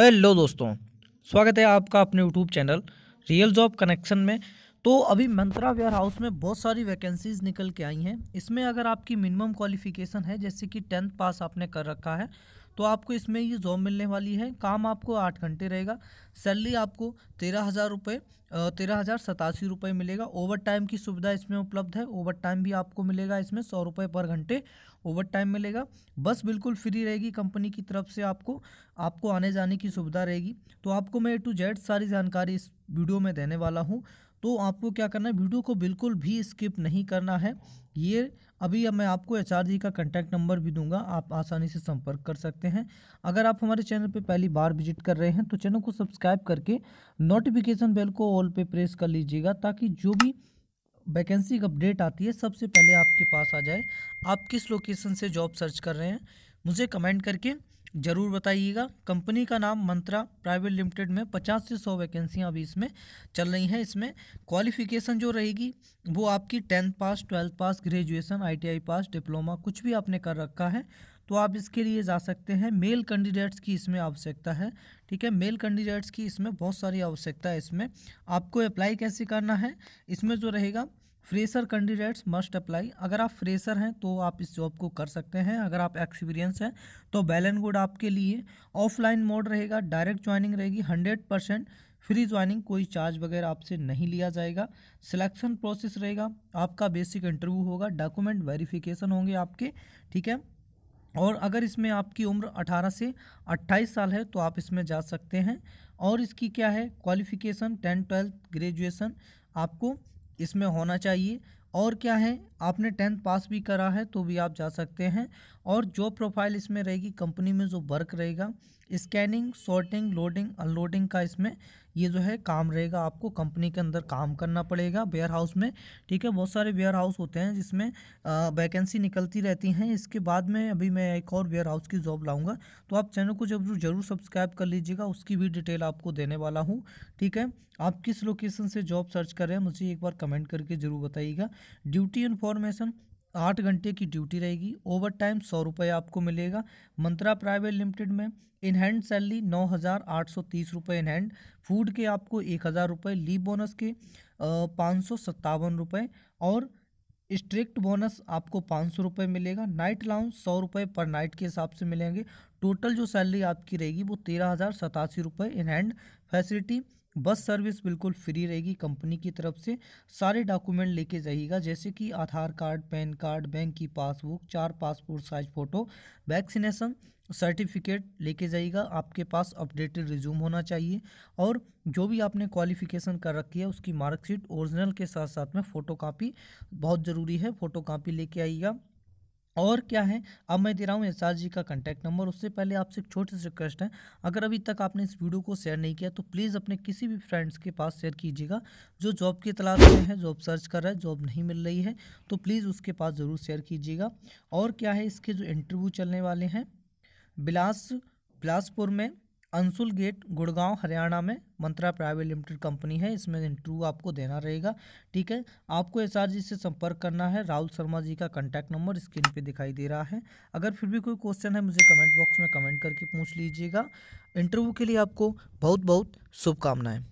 hello दोस्तों स्वागत है आपका अपने YouTube channel real job connection में तो अभी मंत्रा वेयर हाउस में बहुत सारी वैकेंसीज़ निकल के आई हैं इसमें अगर आपकी मिनिमम क्वालिफिकेशन है जैसे कि टेंथ पास आपने कर रखा है तो आपको इसमें ये जॉब मिलने वाली है काम आपको आठ घंटे रहेगा सैलरी आपको तेरह हज़ार रुपये तेरह हज़ार सतासी रुपये मिलेगा ओवर टाइम की सुविधा इसमें उपलब्ध है ओवर टाइम भी आपको मिलेगा इसमें सौ रुपये पर घंटे ओवर टाइम मिलेगा बस बिल्कुल फ्री रहेगी कंपनी की तरफ से आपको आपको आने जाने की सुविधा रहेगी तो आपको मैं ए टू जेड सारी जानकारी इस वीडियो में देने वाला हूँ तो आपको क्या करना है वीडियो को बिल्कुल भी स्किप नहीं करना है ये अभी अब मैं आपको एच जी का कॉन्टैक्ट नंबर भी दूंगा आप आसानी से संपर्क कर सकते हैं अगर आप हमारे चैनल पे पहली बार विजिट कर रहे हैं तो चैनल को सब्सक्राइब करके नोटिफिकेशन बेल को ऑल पे प्रेस कर लीजिएगा ताकि जो भी वैकेंसी का अपडेट आती है सबसे पहले आपके पास आ जाए आप किस लोकेशन से जॉब सर्च कर रहे हैं मुझे कमेंट करके ज़रूर बताइएगा कंपनी का नाम मंत्रा प्राइवेट लिमिटेड में 50 से 100 वैकेंसियां अभी इसमें चल रही हैं इसमें क्वालिफिकेशन जो रहेगी वो आपकी tenth pass twelfth pass graduation ITI pass diploma कुछ भी आपने कर रखा है तो आप इसके लिए जा सकते हैं मेल कैंडिडेट्स की इसमें आवश्यकता है ठीक है मेल कैंडिडेट्स की इसमें बहुत सारी आवश्यकता है इसमें आपको अप्लाई कैसे करना है इसमें जो रहेगा फ्रेशर कैंडिडेट्स मस्ट अप्लाई अगर आप फ्रेशर हैं तो आप इस जॉब को कर सकते हैं अगर आप एक्सपीरियंस हैं तो एंड गुड आपके लिए ऑफलाइन मोड रहेगा डायरेक्ट ज्वाइनिंग रहेगी हंड्रेड परसेंट फ्री ज्वाइनिंग कोई चार्ज वगैरह आपसे नहीं लिया जाएगा सिलेक्शन प्रोसेस रहेगा आपका बेसिक इंटरव्यू होगा डॉक्यूमेंट वेरिफिकेशन होंगे आपके ठीक है और अगर इसमें आपकी उम्र 18 से 28 साल है तो आप इसमें जा सकते हैं और इसकी क्या है क्वालिफिकेशन टेंथ ट्वेल्थ ग्रेजुएसन आपको इसमें होना चाहिए और क्या है आपने टेंथ पास भी करा है तो भी आप जा सकते हैं और जो प्रोफाइल इसमें रहेगी कंपनी में जो वर्क रहेगा स्कैनिंग शॉर्टिंग लोडिंग अनलोडिंग का इसमें ये जो है काम रहेगा आपको कंपनी के अंदर काम करना पड़ेगा वेयर हाउस में ठीक है बहुत सारे वेयर हाउस होते हैं जिसमें वैकेंसी निकलती रहती हैं इसके बाद में अभी मैं एक और वेयर हाउस की जॉब लाऊंगा तो आप चैनल को जब जरूर सब्सक्राइब कर लीजिएगा उसकी भी डिटेल आपको देने वाला हूँ ठीक है आप किस लोकेशन से जॉब सर्च कर रहे हैं मुझे एक बार कमेंट करके ज़रूर बताइएगा ड्यूटी इन्फॉर्मेशन आठ घंटे की ड्यूटी रहेगी ओवर टाइम सौ रुपये आपको मिलेगा मंत्रा प्राइवेट लिमिटेड में इन हैंड सैलरी नौ हज़ार आठ सौ तीस रुपये इन हैंड फूड के आपको एक हज़ार रुपये लीव बोनस के पाँच सौ सत्तावन रुपये और स्ट्रिक्ट बोनस आपको पाँच सौ रुपये मिलेगा नाइट लाउंस सौ रुपये पर नाइट के हिसाब से मिलेंगे टोटल जो सैलरी आपकी रहेगी वो तेरह हज़ार सतासी रुपये in hand facility bus service बिल्कुल फ्री रहेगी कंपनी की तरफ से सारे डॉक्यूमेंट लेके जाइएगा जैसे कि Aadhaar card PAN card bank की पासबुक चार passport size photo vaccination certificate लेके जाइएगा आपके पास अपडेटेड रिज्यूम होना चाहिए और जो भी आपने क्वालिफिकेशन कर रखी है उसकी मार्कशीट ओरिजिनल के साथ साथ में फ़ोटो कापी बहुत ज़रूरी है फ़ोटो कापी लेके आइएगा और क्या है अब मैं दे रहा हूँ एस जी का कॉन्टैक्ट नंबर उससे पहले आपसे एक छोटी सी रिक्वेस्ट है अगर अभी तक आपने इस वीडियो को शेयर नहीं किया तो प्लीज़ अपने किसी भी फ्रेंड्स के पास शेयर कीजिएगा जो जॉब की तलाश में है जॉब सर्च कर रहा है जॉब नहीं मिल रही है तो प्लीज़ उसके पास ज़रूर शेयर कीजिएगा और क्या है इसके जो इंटरव्यू चलने वाले हैं बिलास बिलासपुर में अंसुल गेट गुड़गांव हरियाणा में मंत्रा प्राइवेट लिमिटेड कंपनी है इसमें इंटरव्यू आपको देना रहेगा ठीक है आपको एस आर जी से संपर्क करना है राहुल शर्मा जी का कॉन्टैक्ट नंबर स्क्रीन पे दिखाई दे रहा है अगर फिर भी कोई क्वेश्चन है मुझे कमेंट बॉक्स में कमेंट करके पूछ लीजिएगा इंटरव्यू के लिए आपको बहुत बहुत शुभकामनाएं